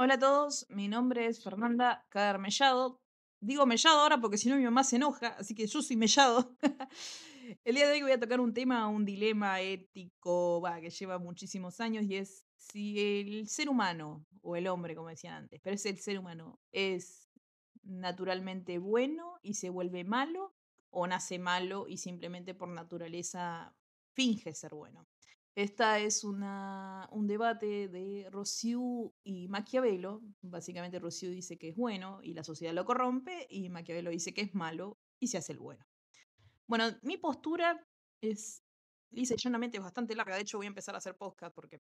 Hola a todos, mi nombre es Fernanda Cader Digo Mellado ahora porque si no mi mamá se enoja, así que yo soy Mellado. El día de hoy voy a tocar un tema, un dilema ético que lleva muchísimos años y es si el ser humano, o el hombre como decían antes, pero es el ser humano, es naturalmente bueno y se vuelve malo o nace malo y simplemente por naturaleza finge ser bueno. Esta es un debate de Rossiu y Maquiavelo. Básicamente Rossiu dice que es bueno y la sociedad lo corrompe y Maquiavelo dice que es malo y se hace el bueno. Bueno, mi postura es, dice llanamente, es bastante larga. De hecho, voy a empezar a hacer podcast porque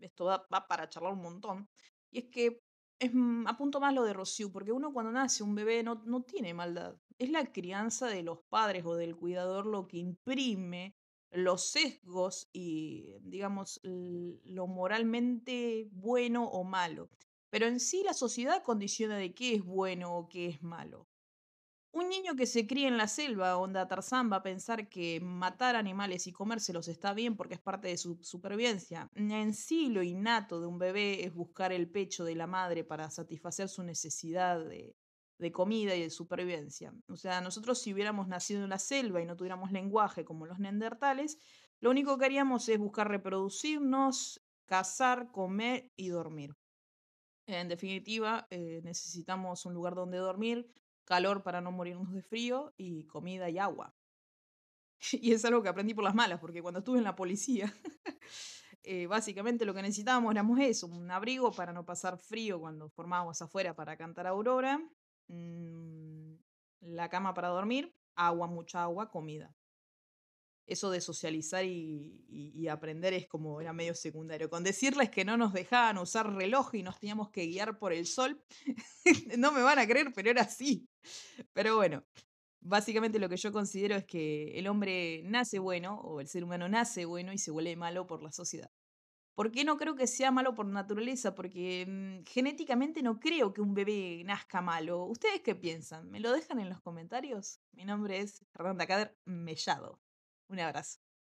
esto va, para charlar un montón. Y es que es, mm, apunto más lo de Rossiu, porque uno cuando nace un bebé no, no tiene maldad. Es la crianza de los padres o del cuidador lo que imprime los sesgos y, digamos, lo moralmente bueno o malo. Pero en sí la sociedad condiciona de qué es bueno o qué es malo. Un niño que se cría en la selva, onda Tarzán, va a pensar que matar animales y comérselos está bien porque es parte de su supervivencia. En sí, lo innato de un bebé es buscar el pecho de la madre para satisfacer su necesidad de, de comida y de supervivencia. O sea, nosotros si hubiéramos nacido en la selva y no tuviéramos lenguaje como los neandertales, lo único que haríamos es buscar reproducirnos, cazar, comer y dormir. En definitiva, eh, necesitamos un lugar donde dormir, calor para no morirnos de frío y comida y agua. Y es algo que aprendí por las malas, porque cuando estuve en la policía, eh, básicamente lo que necesitábamos éramos eso, un abrigo para no pasar frío cuando formábamos afuera para cantar Aurora, Mm, la cama para dormir, agua, mucha agua, comida. Eso de socializar y, y, aprender es como era medio secundario. Con decirles que no nos dejaban usar reloj y nos teníamos que guiar por el sol, no me van a creer, pero era así. Pero bueno, básicamente lo que yo considero es que el hombre nace bueno o el ser humano nace bueno y se vuelve malo por la sociedad. ¿Por qué no creo que sea malo por naturaleza? Porque mm, genéticamente no creo que un bebé nazca malo. ¿Ustedes qué piensan? ¿Me lo dejan en los comentarios? Mi nombre es Fernanda Cader Mellado. Un abrazo.